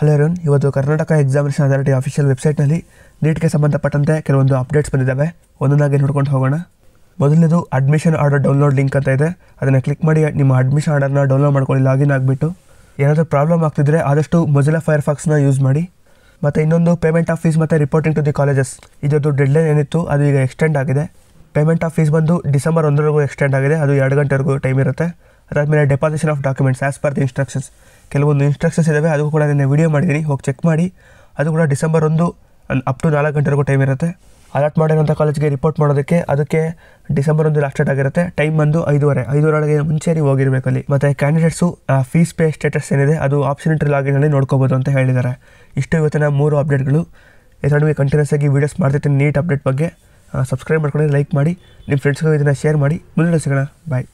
hello run ಇವತ್ತು Karnataka examination authority official ವೆಬ್ಸೈಟ್ನಲ್ಲಿ ನೀಟ್ಗೆ ಸಂಬಂಧಪಟ್ಟಂತೆ ಕೆಲವೊಂದು ಅಪ್ಡೇಟ್ಸ್ ಬಂದಿದ್ದಾವೆ ಒಂದೊಂದಾಗಿ ನೋಡ್ಕೊಂಡು ಹೋಗೋಣ ಮೊದಲನೇದು ಅಡ್ಮಿಷನ್ ಆರ್ಡರ್ ಡೌನ್ಲೋಡ್ ಲಿಂಕ್ ಅಂತ ಇದೆ ಅದನ್ನು ಕ್ಲಿಕ್ ಮಾಡಿ ನಿಮ್ಮ ಅಡ್ಮಿಷನ್ ಆರ್ಡರ್ನ ಡೌನ್ಲೋಡ್ ಮಾಡ್ಕೊಳ್ಳಿ ಲಾಗಿನ್ ಆಗಿಬಿಟ್ಟು ಏನಾದರೂ ಪ್ರಾಬ್ಲಮ್ ಆಗ್ತಿದ್ರೆ ಆದಷ್ಟು ಮೊಜಿಲಾ ಫೈರ್ ಫಾಕ್ಸ್ನ ಯೂಸ್ ಮಾಡಿ ಮತ್ತು ಇನ್ನೊಂದು ಪೇಮೆಂಟ್ ಆಫ್ ಫೀಸ್ ಮತ್ತು ರಿಪೋರ್ಟಿಂಗ್ ಟು ದಿ ಕಾಲೇಜಸ್ ಇದೊಂದು ಡೆಡ್ಲೈನ್ ಏನಿತ್ತು ಅದು ಈಗ ಎಕ್ಸ್ಟೆಂಡ್ ಆಗಿದೆ ಪೇಮೆಂಟ್ ಆಫ್ ಫೀಸ್ ಬಂದು ಡಿಸೆಂಬರ್ ಒಂದರವರೆಗೂ ಎಕ್ಸ್ಟೆಂಡ್ ಆಗಿದೆ ಅದು ಎರಡು ಗಂಟೆವರೆಗೂ ಟೈಮ್ ಇರುತ್ತೆ ಅದಾದಮೇಲೆ deposition of documents as per the instructions ಕೆಲವೊಂದು ಇನ್ಸ್ಟ್ರಕ್ಷನ್ಸ್ ಇದ್ದಾವೆ ಅದು ಕೂಡ ನಿನ್ನೆ ವೀಡಿಯೋ ಮಾಡಿದ್ದೀನಿ ಹೋಗಿ ಚೆಕ್ ಮಾಡಿ ಅದು ಕೂಡ ಡಿಸೆಂಬರ್ ಒಂದು ಅಪ್ ಟು ನಾಲ್ಕು ಗಂಟೆವರೆಗೂ ಟೈಮ್ ಇರುತ್ತೆ ಅಲಾಟ್ ಮಾಡಿರೋಂಥ ಕಾಲೇಜ್ಗೆ ರಿಪೋರ್ಟ್ ಮಾಡೋದಕ್ಕೆ ಅದಕ್ಕೆ ಡಿಸೆಂಬರ್ ಒಂದು ಲಾಸ್ಟ್ ಡೇಟ್ ಆಗಿರುತ್ತೆ ಟೈಮ್ ಬಂದು ಐದುವರೆ ಐದುವರೆಗೆ ಮುಂಚೆ ನೀವು ಹೋಗಿರಬೇಕು ಅಲ್ಲಿ ಮತ್ತು ಕ್ಯಾಂಡಿಡೇಟ್ಸು ಫೀಸ್ ಪೇ ಸ್ಟೇಟಸ್ ಏನಿದೆ ಅದು ಆಪ್ಷನ್ ಇಂಟ್ರಿ ಲಾಗಿನಲ್ಲಿ ನೋಡ್ಕೋಬೋದು ಅಂತ ಹೇಳಿದ್ದಾರೆ ಇಷ್ಟು ಇವತ್ತಿನ ಮೂರು ಅಪ್ಡೇಟ್ಗಳು ಇದರ ನಿಮಗೆ ಕಂಟಿನ್ಯೂಸ್ ಆಗಿ ವೀಡಿಯೋಸ್ ಮಾಡ್ತಿರ್ತೀನಿ ನೀಟ್ ಅಪ್ಡೇಟ್ ಬಗ್ಗೆ ಸಬ್ಸ್ಕ್ರೈಬ್ ಮಾಡ್ಕೊಂಡು ಲೈಕ್ ಮಾಡಿ ನಿಮ್ಮ ಫ್ರೆಂಡ್ಸ್ಗೂ ಇದನ್ನು ಶೇರ್ ಮಾಡಿ ಮುಂದಿನ ಸಿಗೋಣ ಬಾಯ್